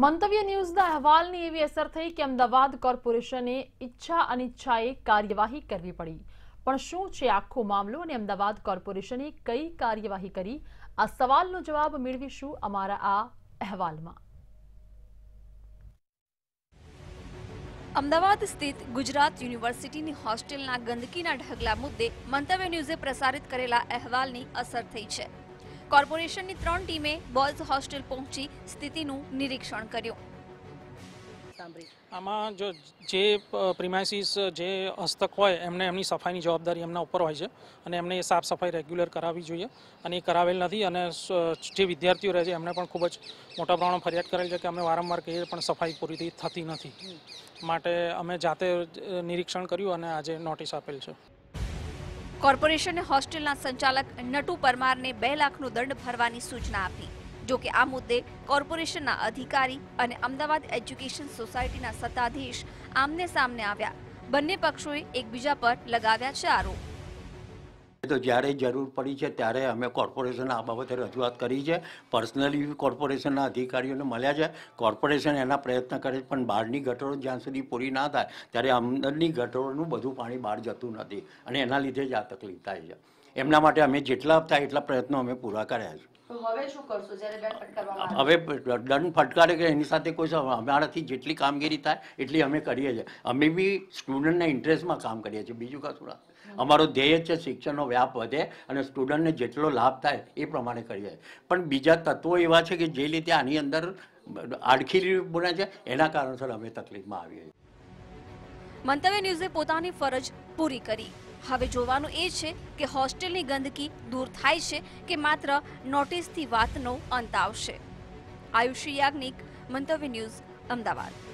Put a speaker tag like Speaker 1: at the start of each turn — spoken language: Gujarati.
Speaker 1: મંતવ્ય ન્યૂઝના અહેવાલની એવી અસર થઈ કે અમદાવાદ કોર્પોરેશને ઈચ્છા અનિચ્છાએ કાર્યવાહી કરવી પડી પણ શું છે આખો મામલો અને અમદાવાદ કોર્પોરેશને કઈ કાર્યવાહી કરી આ સવાલનો જવાબ મેળવીશું અમારા આ અહેવાલમાં
Speaker 2: અમદાવાદ સ્થિત ગુજરાત યુનિવર્સિટીની હોસ્ટેલના ગંદકીના ઢગલા મુદ્દે મંતવ્ય ન્યૂઝે પ્રસારિત કરેલા અહેવાલની અસર થઈ છે કોર્પોરેશનની ત્રણ ટીમે બોયઝ હોસ્ટેલ પહોંચી સ્થિતિનું નિરીક્ષણ કર્યું
Speaker 1: આમાં જો જે પ્રિમાઇસીસ જે હસ્તક હોય એમને એમની સફાઈની જવાબદારી એમના ઉપર હોય છે અને એમને એ સાફ સફાઈ રેગ્યુલર કરાવવી જોઈએ અને એ કરાવેલ નથી અને જે વિદ્યાર્થીઓ રહે છે એમને પણ ખૂબ જ મોટા પ્રમાણમાં ફરિયાદ કરેલ છે કે અમે વારંવાર કહીએ પણ સફાઈ પૂરી થતી નથી માટે અમે જાતે નિરીક્ષણ કર્યું અને આજે નોટિસ આપેલ છે
Speaker 2: કોર્પોરેશને હોસ્ટેલના સંચાલક નટુ પરમારને બે લાખનો દંડ ભરવાની સૂચના આપી જો કે આ મુદ્દે કોર્પોરેશનના અધિકારી અને અમદાવાદ એજ્યુકેશન સોસાયટીના સત્તાધીશ આમને સામને આવ્યા બંને પક્ષોએ એકબીજા પર લગાવ્યા છે આરોપ
Speaker 3: તો જ્યારે જરૂર પડી છે ત્યારે અમે કોર્પોરેશન આ બાબતે રજૂઆત કરી છે પર્સનલી કોર્પોરેશનના અધિકારીઓને મળ્યા છે કોર્પોરેશન એના પ્રયત્ન કરે છે પણ બહારની ગટરો જ્યાં સુધી પૂરી ના થાય ત્યારે અંદરની ગટરોનું બધું પાણી બહાર જતું નથી અને એના લીધે જ આ તકલીફ થાય છે એમના માટે અમે જેટલા થાય એટલા પ્રયત્નો અમે પૂરા કર્યા છે
Speaker 2: હવે શું કરશો દંડ
Speaker 3: હવે દંડ ફટકારે કે એની સાથે કોઈ અમારાથી જેટલી કામગીરી થાય એટલી અમે કરીએ છીએ અમે બી સ્ટુડન્ટના ઇન્ટરેસ્ટમાં કામ કરીએ છીએ બીજું કશું અમારો ધ્યેય છે શિક્ષણનો વ્યાપ વધે અને સ્ટુડન્ટને જેટલો લાભ થાય એ પ્રમાણે કરીએ પણ બીજા તત્વો એવા છે કે જે રીતે આની અંદર આડખી બને છે એના કારણસર અમે તકલીફમાં આવીએ
Speaker 2: છીએ મંતવ્ય ન્યૂઝે પોતાની ફરજ પૂરી કરી હવે જોવાનું એ છે કે હોસ્ટેલની ગંદકી દૂર થાય છે કે માત્ર નોટિસથી વાતનો અંત આવશે આયુષી યાજ્ઞિક મંતવ્ય ન્યૂઝ અમદાવાદ